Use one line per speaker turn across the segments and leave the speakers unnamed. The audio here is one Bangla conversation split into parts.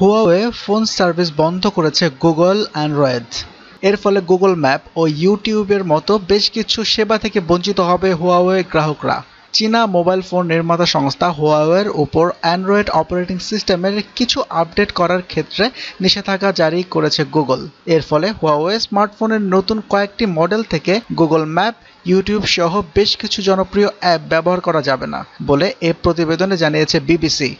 হুয়াওয়ে ফোন সার্ভিস বন্ধ করেছে গুগল অ্যান্ড্রয়েড এর ফলে গুগল ম্যাপ ও ইউটিউবের মতো বেশ কিছু সেবা থেকে বঞ্চিত হবে হুয়াওয়ে গ্রাহকরা চীনা মোবাইল ফোন নির্মাতা সংস্থা হুয়াওয়ের উপর অ্যান্ড্রয়েড অপারেটিং সিস্টেমের কিছু আপডেট করার ক্ষেত্রে নিষেধাজ্ঞা জারি করেছে গুগল এর ফলে হুয়াওয়ে স্মার্টফোনের নতুন কয়েকটি মডেল থেকে গুগল ম্যাপ ইউটিউব সহ বেশ কিছু জনপ্রিয় অ্যাপ ব্যবহার করা যাবে না বলে এ প্রতিবেদনে জানিয়েছে বিবিসি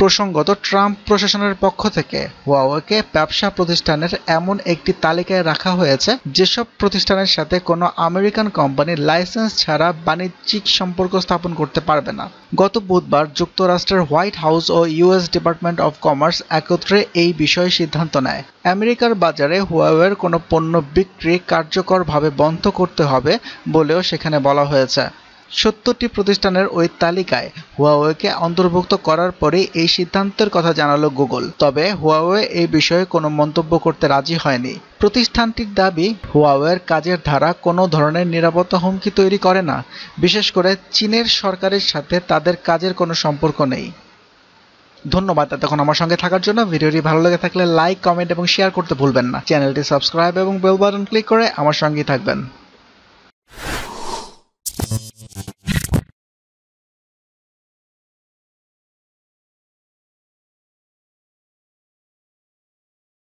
প্রসঙ্গত ট্রাম্প প্রশাসনের পক্ষ থেকে ওয়াওয়েকে ব্যবসা প্রতিষ্ঠানের এমন একটি তালিকায় রাখা হয়েছে যেসব প্রতিষ্ঠানের সাথে কোনো আমেরিকান কোম্পানি লাইসেন্স ছাড়া বাণিজ্যিক সম্পর্ক স্থাপন করতে পারবে না গত বুধবার যুক্তরাষ্ট্রের হোয়াইট হাউস ও ইউএস ডিপার্টমেন্ট অব কমার্স একত্রে এই বিষয়ে সিদ্ধান্ত নেয় আমেরিকার বাজারে হুয়াওয়ের কোনো পণ্য বিক্রি কার্যকরভাবে বন্ধ করতে হবে বলেও সেখানে বলা হয়েছে সত্তরটি প্রতিষ্ঠানের ওই তালিকায় হুয়াওয়েকে অন্তর্ভুক্ত করার পরে এই সিদ্ধান্তের কথা জানালো গুগল তবে হুয়াওয়ে এই বিষয়ে কোনো মন্তব্য করতে রাজি হয়নি প্রতিষ্ঠানটির দাবি হুয়াওয়ের কাজের ধারা কোনো ধরনের নিরাপত্তা হুমকি তৈরি করে না বিশেষ করে চীনের সরকারের সাথে তাদের কাজের কোনো সম্পর্ক নেই ধন্যবাদ এতক্ষণ আমার সঙ্গে থাকার জন্য ভিডিওটি ভালো লেগে থাকলে লাইক কমেন্ট এবং শেয়ার করতে ভুলবেন না চ্যানেলটি সাবস্ক্রাইব এবং বেল বাটন ক্লিক করে আমার সঙ্গেই থাকবেন